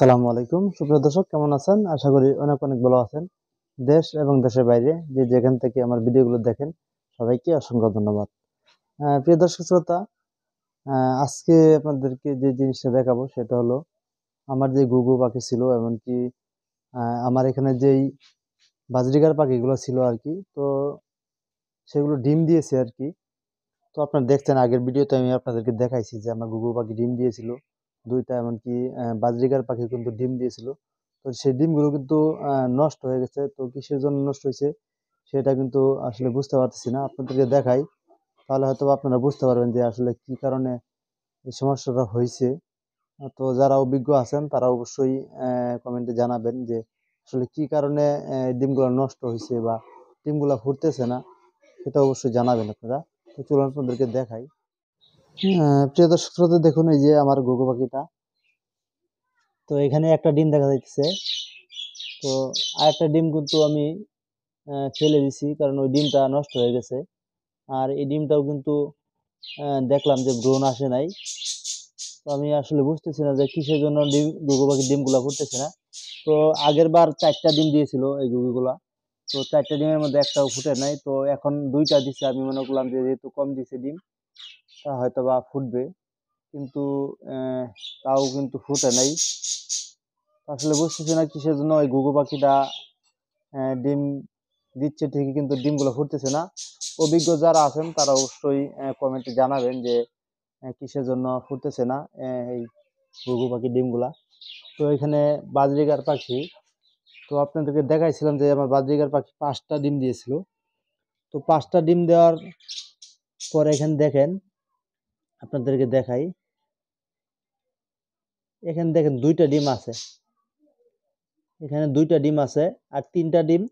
সালামু আলাইকুম সুপ্রিয় দর্শক কেমন আছেন আশা করি অনেক অনেক ভালো আছেন দেশ এবং দেশের বাইরে যে যেখান থেকে আমার ভিডিওগুলো দেখেন সবাইকে অসংখ্য ধন্যবাদ প্রিয় দর্শক শ্রোতা আজকে আপনাদেরকে যে জিনিসটা দেখাবো সেটা হলো আমার যে ঘুঘু পাখি ছিল এমনকি আমার এখানে যেই বাজরিগার পাখিগুলো ছিল আর কি তো সেগুলো ডিম দিয়েছে আর কি তো আপনারা দেখছেন আগের ভিডিওতে আমি আপনাদেরকে দেখাইছি যে আমার ঘুঘু পাখি ডিম দিয়েছিল দুইটা এমনকি বাজরিকার পাখি কিন্তু ডিম দিয়েছিল তো সেই ডিমগুলো কিন্তু নষ্ট হয়ে গেছে তো কিসের জন্য নষ্ট হয়েছে সেটা কিন্তু আসলে বুঝতে পারতেছি না আপনাদেরকে দেখাই তাহলে হয়তো আপনারা বুঝতে পারবেন যে আসলে কি কারণে এই সমস্যাটা হয়েছে তো যারা অভিজ্ঞ আছেন তারা অবশ্যই কমেন্টে জানাবেন যে আসলে কি কারণে ডিমগুলো নষ্ট হয়েছে বা ডিমগুলো ফুটতেছে না সেটা অবশ্যই জানাবেন আপনারা তো চলুন আপনাদেরকে দেখাই প্রিয় দর্শক শ্রোতা দেখুন এই যে আমার গুগু পাখিটা তো এখানে একটা ডিম দেখা যাচ্ছে তো আর একটা ডিম কিন্তু আমি ফেলে দিছি কারণ ওই ডিমটা নষ্ট হয়ে গেছে আর এই ডিমটাও কিন্তু দেখলাম যে ভ্রণ আসে নাই তো আমি আসলে বুঝতেছি না যে কিসের জন্য ডিম গুগু পাখির ডিমগুলো ফুটতেছে না তো আগের বার চারটা ডিম দিয়েছিল এই গুগুগুলা তো চারটা ডিমের মধ্যে একটাও ফুটে নাই তো এখন দুইটা দিছে আমি মনে করলাম যে যেহেতু কম দিছে ডিম হয়তো বা ফুটবে কিন্তু তাও কিন্তু ফুটে নাই আসলে বুঝতেছি না কিসের জন্য ওই ঘুঘু পাখিটা ডিম দিচ্ছে ঠিকই কিন্তু ডিমগুলো ফুটতেছে না অভিজ্ঞ যারা আছেন তারা অবশ্যই কমেন্টে জানাবেন যে কিসের জন্য ফুটতেছে না এই গুগু পাখির ডিমগুলা তো এখানে বাজরিগার পাখি তো আপনাদেরকে দেখাইছিলাম যে আমার বাজরিগার পাখি পাঁচটা ডিম দিয়েছিল তো পাঁচটা ডিম দেওয়ার পরে এখানে দেখেন আপনাদেরকে দেখাই এখানে দেখেন দুইটা ডিম আছে এখানে দুইটা ডিম আছে আর তিনটা ডিম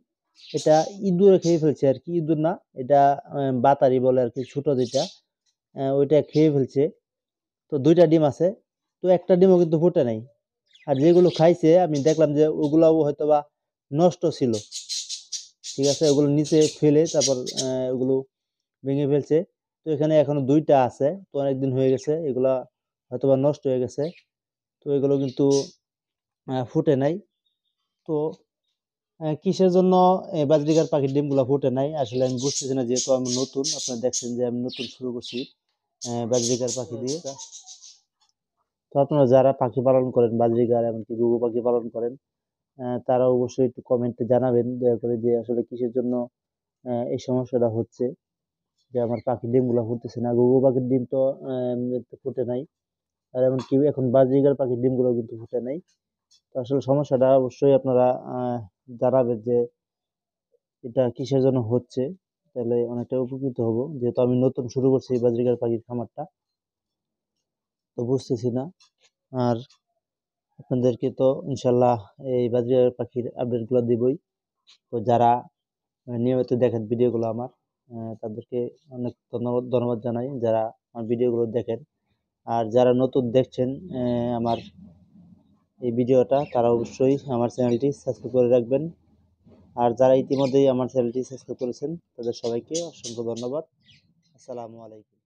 এটা ইঁদুরে খেয়ে ফেলছে আর কি ইঁদুর না এটা বাতারি বলে আর কি ছোটো যেটা ওইটা খেয়ে ফেলছে তো দুইটা ডিম আছে তো একটা ডিমও কিন্তু ফুটে নাই আর যেগুলো খাইছে আমি দেখলাম যে ওগুলোও হয়তো বা নষ্ট ছিল ঠিক আছে ওগুলো নিচে ফেলে তারপর ওগুলো ভেঙে ফেলছে তো এখানে এখনো দুইটা আছে তো অনেকদিন হয়ে গেছে এগুলা হয়তো বা নষ্ট হয়ে গেছে তো এগুলো কিন্তু ফুটে নাই তো কিসের জন্য বাজরিকার পাখির ডিমগুলো ফুটে নাই আসলে আমি বুঝতেছি না যেহেতু আমি নতুন আপনারা দেখছেন যে আমি নতুন শুরু করছি বাজরিকার পাখি দিয়ে আচ্ছা। তো আপনারা যারা পাখি পালন করেন বাজরিকার এমনকি গুগু পাখি পালন করেন তারা অবশ্যই একটু কমেন্টে জানাবেন দয়া করে যে আসলে কিসের জন্য এই সমস্যাটা হচ্ছে যে আমার পাখির ডিমগুলো ফুটতেছে না ঘুঘু পাখির ডিম তো ফুটে নাই আর এমনকি এখন বাজিকার পাখির ডিমগুলো কিন্তু ফুটে নাই তো আসলে সমস্যাটা অবশ্যই আপনারা জানাবেন যে এটা কিসের জন্য হচ্ছে তাহলে অনেকটা উপকৃত হব যেহেতু আমি নতুন শুরু করছি এই পাখির খামারটা তো বুঝতেছি না আর আপনাদেরকে তো ইনশাল্লাহ এই বাজরিগার পাখির আপডেটগুলো দিবই তো যারা নিয়মিত দেখেন ভিডিওগুলো আমার তাদেরকে অনেক ধন্যবাদ ধন্যবাদ জানাই যারা আমার ভিডিওগুলো দেখেন আর যারা নতুন দেখছেন আমার এই ভিডিওটা তারা অবশ্যই আমার চ্যানেলটি সাবস্ক্রাইব করে রাখবেন আর যারা ইতিমধ্যেই আমার চ্যানেলটি সাবস্ক্রাইব করেছেন তাদের সবাইকে অসংখ্য ধন্যবাদ আসসালামু আলাইকুম